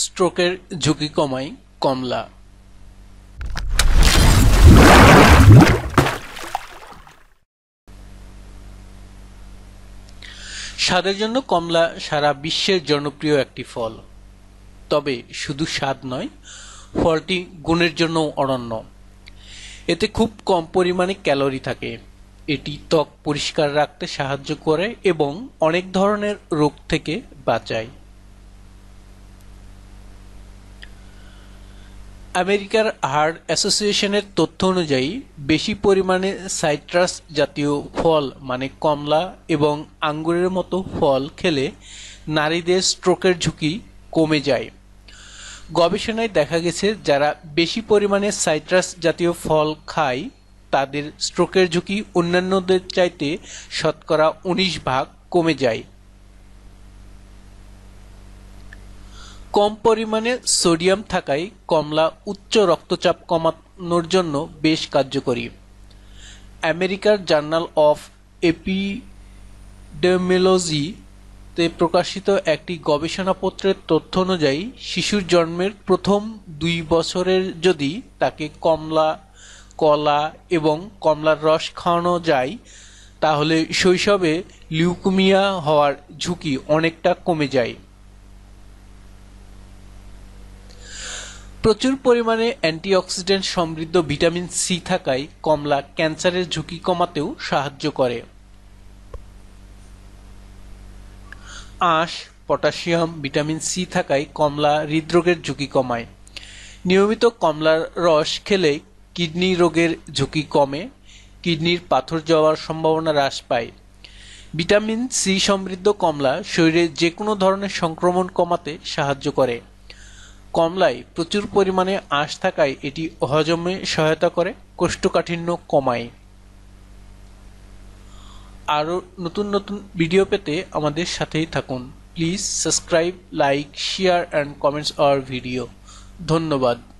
স্ট্রোকের ঝুঁকি কমায় কমলা স্বাদের জন্য কমলা সারা বিশ্বের জনপ্রিয় একটি ফল তবে শুধু স্বাদ নয় ফলটি গুণের জন্য অনন্য এতে খুব কম পরিমাণে ক্যালোরি থাকে এটি ত্বক পরিষ্কার রাখতে সাহায্য করে এবং অনেক ধরনের রোগ থেকে বাঁচায় আমেরিকার হার্ট অ্যাসোসিয়েশনের তথ্য অনুযায়ী বেশি পরিমাণে সাইট্রাস জাতীয় ফল মানে কমলা এবং আঙ্গুরের মতো ফল খেলে নারীদের স্ট্রোকের ঝুঁকি কমে যায় গবেষণায় দেখা গেছে যারা বেশি পরিমাণে সাইট্রাস জাতীয় ফল খায় তাদের স্ট্রোকের ঝুঁকি অন্যান্যদের চাইতে শতকরা উনিশ ভাগ কমে যায় কম পরিমাণে সোডিয়াম থাকায় কমলা উচ্চ রক্তচাপ কমানোর জন্য বেশ কার্যকরী আমেরিকার জার্নাল অফ এপিডেমিওলজি তে প্রকাশিত একটি গবেষণাপত্রের তথ্য অনুযায়ী শিশুর জন্মের প্রথম দুই বছরের যদি তাকে কমলা কলা এবং কমলার রস খাওয়ানো যায় তাহলে শৈশবে লিউকুমিয়া হওয়ার ঝুঁকি অনেকটা কমে যায় প্রচুর পরিমাণে অ্যান্টিঅক্সিডেন্ট সমৃদ্ধ ভিটামিন সি থাকায় কমলা ক্যান্সারের ঝুঁকি কমাতেও সাহায্য করে আঁশ পটাশিয়াম ভিটামিন সি থাকায় কমলা হৃদরোগের ঝুঁকি কমায় নিয়মিত কমলার রস খেলে কিডনি রোগের ঝুঁকি কমে কিডনির পাথর যাওয়ার সম্ভাবনা হ্রাস পায় ভিটামিন সি সমৃদ্ধ কমলা শরীরে যে কোনো ধরনের সংক্রমণ কমাতে সাহায্য করে কমলায় প্রচুর পরিমাণে আঁশ থাকায় এটি হজমে সহায়তা করে কোষ্ঠকাঠিন্য কমায় আরও নতুন নতুন ভিডিও পেতে আমাদের সাথেই থাকুন please subscribe like share and comments our video ধন্যবাদ